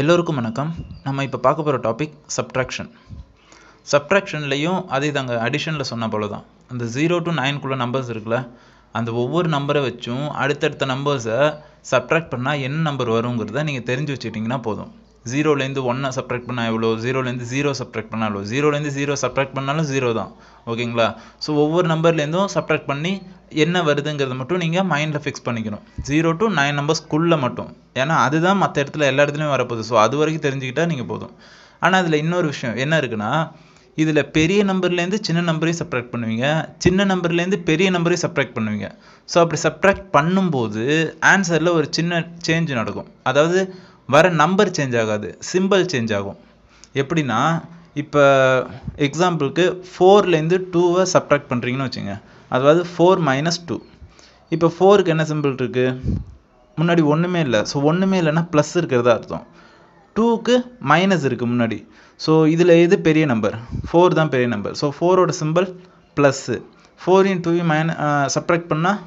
எல்லோருக்கும் வணக்கம் நம்ம இப்போ பார்க்க போகிற டாபிக் சப்ட்ராக்ஷன் சப்ட்ராக்ஷன்லேயும் அதே தாங்க அடிஷனில் சொன்ன போல தான் அந்த ஜீரோ டு நைன்குள்ளே நம்பர்ஸ் இருக்குல்ல அந்த ஒவ்வொரு நம்பரை வச்சும் அடுத்தடுத்த நம்பர்ஸை சப்ட்ராக்ட் பண்ணால் என்ன நம்பர் வருங்கிறத நீங்கள் தெரிஞ்சு வச்சுக்கிட்டிங்கன்னா போதும் ஜீரோலேருந்து ஒன்றை சப்ராக்ட் பண்ணால் எவ்வளோ ஜீரோலேருந்து ஜீரோ சப்ராக்ட் பண்ணால் எவ்வளோ ஜீரோலேருந்து ஜீரோ சப்ராக்ட் பண்ணாலும் ஜீரோ தான் ஓகேங்களா ஸோ ஒவ்வொரு நம்பர்லேருந்தும் சப்ராக்ட் பண்ணி என்ன வருதுங்கிறத மட்டும் நீங்கள் மைண்டில் ஃபிக்ஸ் பண்ணிக்கணும் ஜீரோ டு நைன் நம்பர்ஸ்க்குள்ளே மட்டும் ஏன்னா அதுதான் மற்ற இடத்துல எல்லா இடத்துலையும் வரப்போகுது ஸோ அது வரைக்கும் தெரிஞ்சுக்கிட்டால் நீங்கள் போதும் ஆனால் அதில் இன்னொரு விஷயம் என்ன இருக்குன்னா இதில் பெரிய நம்பர்லேருந்து சின்ன நம்பரையும் சப்ராக்ட் பண்ணுவீங்க சின்ன நம்பர்லேருந்து பெரிய நம்பரையும் சப்ராக்ட் பண்ணுவீங்க ஸோ அப்படி சப்ராக்ட் பண்ணும்போது ஆன்சரில் ஒரு சின்ன சேஞ்ச் நடக்கும் அதாவது வர நம்பர் சேஞ்ச் ஆகாது சிம்பிள் சேஞ்ச் ஆகும் எப்படின்னா இப்போ எக்ஸாம்பிளுக்கு ஃபோர்லேருந்து டூவை சப்ட்ராக்ட் பண்ணுறீங்கன்னு வச்சுங்க அதாவது ஃபோர் மைனஸ் டூ இப்போ ஃபோருக்கு என்ன சிம்பிள் இருக்குது முன்னாடி ஒன்றுமே இல்லை ஸோ ஒன்றுமே இல்லைன்னா ப்ளஸ் இருக்கிறதா அர்த்தம் டூக்கு மைனஸ் இருக்குது முன்னாடி ஸோ இதில் எது பெரிய நம்பர் ஃபோர் தான் பெரிய நம்பர் ஸோ ஃபோரோட சிம்பிள் ப்ளஸ்ஸு ஃபோரையும் டூவையும் மைன சப்ட்ராக்ட் பண்ணால்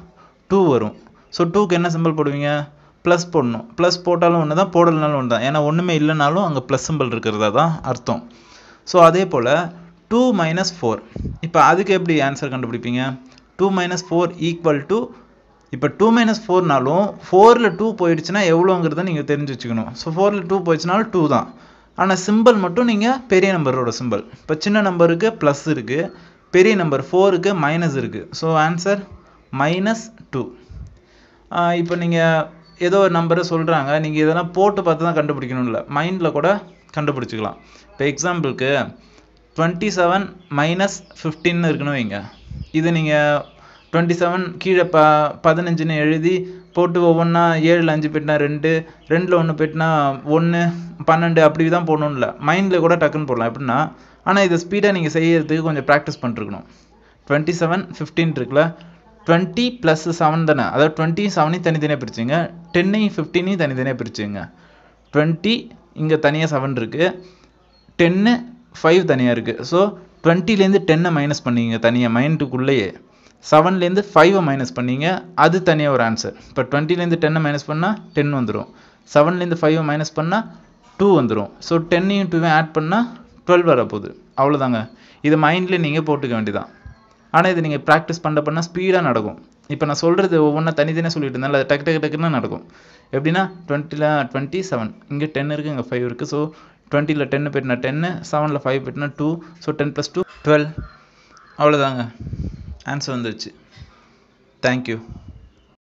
டூ வரும் ஸோ டூக்கு என்ன சிம்பிள் போடுவீங்க ப்ளஸ் போடணும் ப்ளஸ் போட்டாலும் ஒன்று தான் போடலனாலும் ஒன்று தான் ஏன்னா ஒன்றுமே இல்லைனாலும் அங்கே ப்ளஸ் சிம்பிள் இருக்கிறதா தான் அர்த்தம் ஸோ அதே போல் டூ மைனஸ் ஃபோர் இப்போ அதுக்கு எப்படி ஆன்சர் கண்டுபிடிப்பீங்க two minus four equal to இப்போ டூ மைனஸ் ஃபோர்னாலும் ஃபோரில் டூ போயிடுச்சுன்னா எவ்வளோங்கிறத நீங்கள் தெரிஞ்சு வச்சுக்கணும் ஸோ ஃபோரில் டூ போயிடுச்சுனாலும் டூ தான் ஆனால் சிம்பிள் மட்டும் நீங்கள் பெரிய நம்பரோட சிம்பிள் இப்போ சின்ன நம்பருக்கு ப்ளஸ் இருக்குது பெரிய நம்பர் ஃபோருக்கு மைனஸ் இருக்குது ஸோ ஆன்சர் மைனஸ் டூ இப்போ நீங்கள் ஏதோ ஒரு நம்பரை சொல்கிறாங்க நீங்கள் இதெல்லாம் போட்டு பார்த்து தான் கண்டுபிடிக்கணும் இல்லை மைண்டில் கூட கண்டுபிடிச்சிக்கலாம் இப்போ எக்ஸாம்பிளுக்கு டுவெண்ட்டி செவன் மைனஸ் ஃபிஃப்டின்னு இருக்கணும் வைங்க இது நீங்கள் டுவெண்ட்டி செவன் கீழே ப பதினஞ்சுன்னு எழுதி போட்டு ஒவ்வொன்றா ஏழில் அஞ்சு பெட்டினா ரெண்டு ரெண்டில் ஒன்று பெட்டினா ஒன்று பன்னெண்டு அப்படி தான் இல்லை மைண்டில் கூட டக்குன்னு போடலாம் எப்படின்னா ஆனால் இதை ஸ்பீடாக நீங்கள் செய்கிறதுக்கு கொஞ்சம் ப்ராக்டிஸ் பண்ணிருக்கணும் டுவெண்ட்டி செவன் ஃபிஃப்டின் இருக்குல்ல டுவெண்ட்டி ப்ளஸ் செவன் தானே அதாவது டுவெண்ட்டி செவனையும் தனித்தனியாக பிரிச்சுங்க டென்னையும் ஃபிஃப்டீனையும் தனித்தனியாக பிரிச்சுங்க டுவெண்ட்டி இங்கே தனியாக செவன் இருக்குது டென்னு ஃபைவ் தனியாக இருக்குது ஸோ டுவெண்ட்டிலேருந்து டென்னை மைனஸ் பண்ணிங்க தனியாக மைண்டுக்குள்ளேயே செவன்லேருந்து ஃபைவை மைனஸ் பண்ணிங்க அது தனியாக ஒரு ஆன்சர் இப்போ டுவெண்ட்டிலேருந்து டென்னை மைனஸ் பண்ணால் டென் வந்துடும் செவன்லேருந்து ஃபைவை மைனஸ் பண்ணால் டூ வந்துடும் ஸோ டென்னையும் டூவையும் ஆட் பண்ணால் டுவெல் வரப்போகுது அவ்வளோதாங்க இது மைண்டில் நீங்கள் போட்டுக்க வேண்டியதான் ஆனால் இது நீங்கள் ப்ராக்டிஸ் பண்ண பண்ண ஸ்பீடாக நடக்கும் இப்போ நான் சொல்கிறது ஒவ்வொன்றா தனித்தனியாக சொல்லிட்டு இருந்தாலும் அது டக்கு டக்கு டக்குன்னு நடக்கும் எப்படின்னா டுவெண்ட்டியில் டுவெண்ட்டி செவன் இங்கே டென் இருக்குது இங்கே ஃபைவ் இருக்குது ஸோ டுவெண்ட்டியில் டென்னு பெட்டினா டென்னு செவனில் ஃபைவ் பெட்டினா two so ten plus two twelve அவ்வளோதாங்க ஆன்சர் வந்துருச்சு தேங்க்யூ